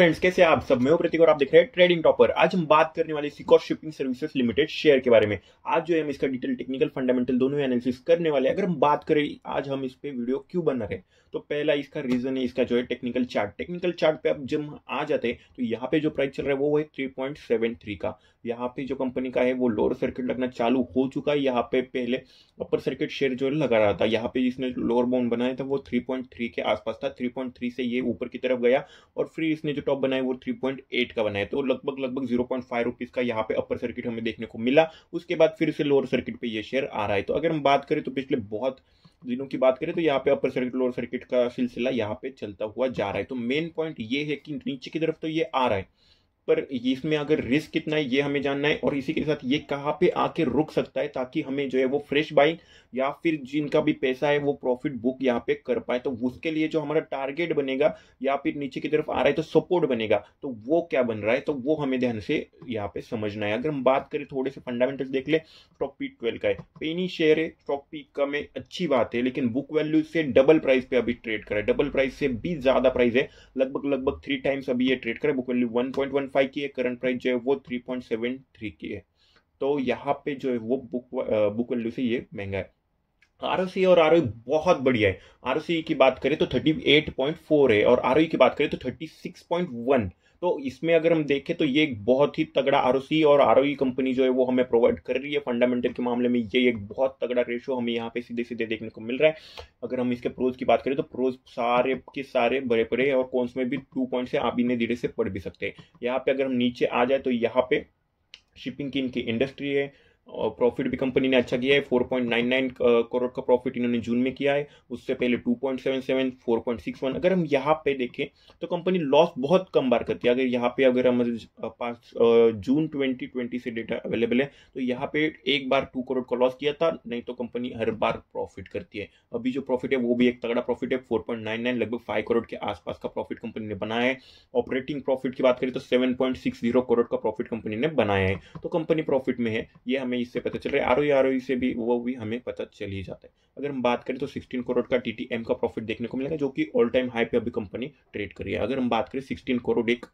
friends कैसे आप सब मैं प्रतीक और आप देख रहे हैं ट्रेडिंग टॉपर आज हम बात करने वाले सिकोर शिपिंग सर्विसेज लिमिटेड शेयर के बारे में आज जो है हम इसका डिटेल टेक्निकल फंडामेंटल दोनों एनालिसिस करने वाले अगर हम बात करें आज हम इस पे वीडियो क्यों बना रहे तो पहला इसका रीजन है इसका जो है टेक्निकल चार्ट टेक्निकल चार्ट पे आप जब आ जाते तो यहाँ पे जो प्राइस चल रहा है वो है थ्री का यहाँ पे जो कंपनी का है वो लोअर सर्किट लगना चालू हो चुका है यहाँ पे पहले अपर सर्किट शेयर जो लगा रहा था यहाँ पे जिसने लोअर बाउंड बनाया था वो 3.3 के आसपास था 3.3 से ये ऊपर की तरफ गया और फिर इसने जो टॉप बनाया वो 3.8 का बनाया तो लगभग लगभग जीरो पॉइंट का यहाँ पे अपर सर्किट हमें देखने को मिला उसके बाद फिर से लोअर सर्किट पर ये शेयर आ रहा है तो अगर हम बात करें तो पिछले बहुत दिनों की बात करें तो यहाँ पे अपर सर्किट लोअर सर्किट का सिलसिला यहाँ पे चलता हुआ जा रहा है तो मेन पॉइंट ये है कि नीचे की तरफ तो ये आ रहा है पर इसमें अगर रिस्क कितना है ये हमें जानना है और इसी के साथ ये कहाँ पे आके रुक सकता है ताकि हमें जो है वो फ्रेश बाइक या फिर जिनका भी पैसा है वो प्रॉफिट बुक यहाँ पे कर पाए तो उसके लिए जो हमारा टारगेट बनेगा या फिर नीचे की तरफ आ रहा है तो सपोर्ट बनेगा तो वो क्या बन रहा है तो वो हमें ध्यान से यहाँ पे समझना है अगर हम बात करें थोड़े से फंडामेंटल देख ले स्टॉक पीक ट्वेल्व का है पेनी शेयर है स्टॉक पीक का में अच्छी बात है लेकिन बुक वैल्यू से डबल प्राइस पे अभी ट्रेड करा है डबल प्राइस से भी ज्यादा प्राइस है लगभग लगभग थ्री टाइम्स अभी ये ट्रेड करे बुक वैल्यू वन फाइव की है करंट प्राइस जो है वो थ्री पॉइंट सेवन थ्री की है तो यहाँ पे जो है वो बुक बुक वैल्यू से ये महंगा है आर और आर e बहुत बढ़िया है आर की बात करें तो थर्टी एट पॉइंट फोर है और आर e की बात करें तो थर्टी सिक्स पॉइंट वन तो इसमें अगर हम देखें तो ये एक बहुत ही तगड़ा आर और आर कंपनी e जो है वो हमें प्रोवाइड कर रही है फंडामेंटल के मामले में ये एक बहुत तगड़ा रेशो हमें यहाँ पे सीधे सीधे देखने को मिल रहा है अगर हम इसके प्रोज की बात करें तो प्रोज सारे के सारे बड़े बड़े और कौन में भी टू पॉइंट से आप इन्हें धीरे से पढ़ भी सकते हैं यहाँ पे अगर हम नीचे आ जाए तो यहाँ पे शिपिंग की इनकी इंडस्ट्री है और प्रॉफिट भी कंपनी ने अच्छा किया है 4.99 करोड़ uh, का प्रॉफिट इन्होंने जून में किया है उससे पहले 2.77 4.61 अगर हम यहाँ पे देखें तो कंपनी लॉस बहुत कम बार करती है अगर यहाँ पे अगर हम uh, पास uh, जून 2020 से डेटा अवेलेबल है तो यहाँ पे एक बार टू करोड़ का लॉस किया था नहीं तो कंपनी हर बार प्रॉफिट करती है अभी जो प्रॉफिट है वो भी एक तगड़ा प्रॉफिट है फोर लगभग फाइव करोड़ के आसपास का प्रॉफिट कंपनी ने बनाया है ऑपरेटिंग प्रॉफिट की बात करें तो सेवन करोड़ का प्रॉफिट कंपनी ने बनाया है तो कंपनी प्रॉफिट में है ये हम हमें इससे पता चल रहा है आर ओ e, e से भी वो भी हमें पता चल ही जाता है अगर हम बात करें तो 16 करोड़ का टी का प्रॉफिट देखने को मिलेगा जो कि ऑल टाइम हाई पे अभी कंपनी ट्रेड कर रही है अगर हम बात करें 16 करोड़ एक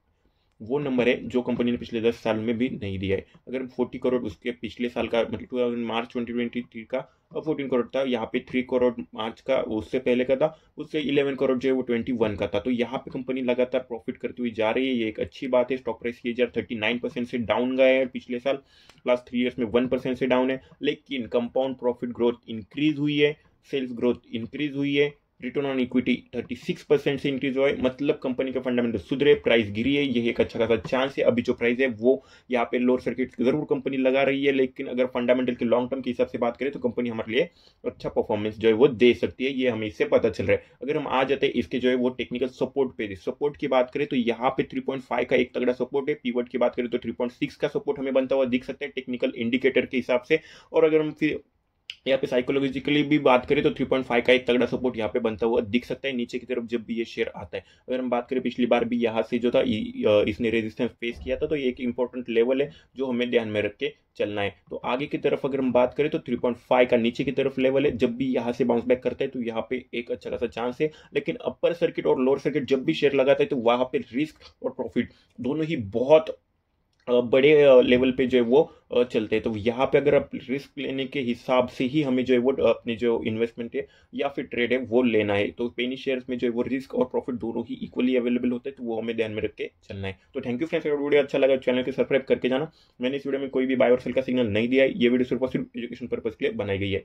वो नंबर है जो कंपनी ने पिछले दस साल में भी नहीं दिया है अगर फोर्टी करोड़ उसके पिछले साल का मतलब two thousand March twenty twenty three का और फोर्टीन करोड़ था यहाँ पे थ्री करोड़ मार्च का उससे पहले का था उससे इलेवन करोड़ जो है वो ट्वेंटी वन का था तो यहाँ पे कंपनी लगातार प्रॉफिट करती हुई जा रही है ये एक अच्छी बात है स्टॉक प्राइस ये जर थर्टी नाइन परसेंट से डाउन गए हैं पिछले साल लास्ट थ्री ईयर्स में वन परसेंट से डाउन है लेकिन कंपाउंड प्रॉफिट ग्रोथ इंक्रीज हुई है सेल्स ग्रोथ इंक्रीज हुई है रिटर्न ऑन इक्विटी 36 परसेंट से इंक्रीज हुआ है मतलब कंपनी का फंडामेंटल सुधरे प्राइस गिरी है यही एक अच्छा खासा चांस है अभी जो प्राइस है वो यहाँ पे लोअर सर्किट जरूर कंपनी लगा रही है लेकिन अगर फंडामेंटल के लॉन्ग टर्म के हिसाब से बात करें तो कंपनी हमारे लिए अच्छा परफॉर्मेंस जो है वो दे सकती है ये हमें इससे पता चल रहा है अगर हम आ जाते हैं इसके जो है वो टेक्निकल सपोर्ट पे सपोर्ट की बात करें तो यहाँ पे थ्री का एक तगड़ा सपोर्ट है पीवर्ड की बात करें तो थ्री का सपोर्ट हमें बनता हुआ दिख सकता है टेक्निकल इंडिकेटर के हिसाब से और अगर हम फिर यहाँ पे साइकोलॉजिकली भी बात करें तो 3.5 का एक तगड़ा सपोर्ट यहाँ पे बनता हुआ दिख सकता है नीचे की तरफ जब भी ये शेयर आता है अगर हम बात करें पिछली बार भी यहाँ से जो था इसने रेजिस्टेंस फेस किया था तो ये एक इंपॉर्टेंट लेवल है जो हमें ध्यान में रख के चलना है तो आगे की तरफ अगर हम बात करें तो 3.5 का नीचे की तरफ लेवल है जब भी यहाँ से बाउंस बैक करता है तो यहाँ पे एक अच्छा खासा चांस है लेकिन अपर सर्किट और लोअर सर्किट जब भी शेयर लगाता है तो वहाँ पे रिस्क और प्रॉफिट दोनों ही बहुत बड़े लेवल पे जो है वो चलते हैं तो यहाँ पे अगर आप रिस्क लेने के हिसाब से ही हमें जो है वो अपने जो इन्वेस्टमेंट है या फिर ट्रेड है वो लेना है तो पेनी शेयर्स में जो है वो रिस्क और प्रॉफिट दोनों ही इक्वली अवेलेबल होते हैं तो वो हमें ध्यान में रख के चलना है तो थैंक यू फ्रेंड्स अगर वीडियो अच्छा लगा चैनल को सब्सक्राइब करके जाना मैंने इस वीडियो में कोई भी बाय और सेल का सिग्नल नहीं दिया है ये वीडियो सिर्फ और सिर्फ एजुकेशन पर्पज के लिए बनाई गई है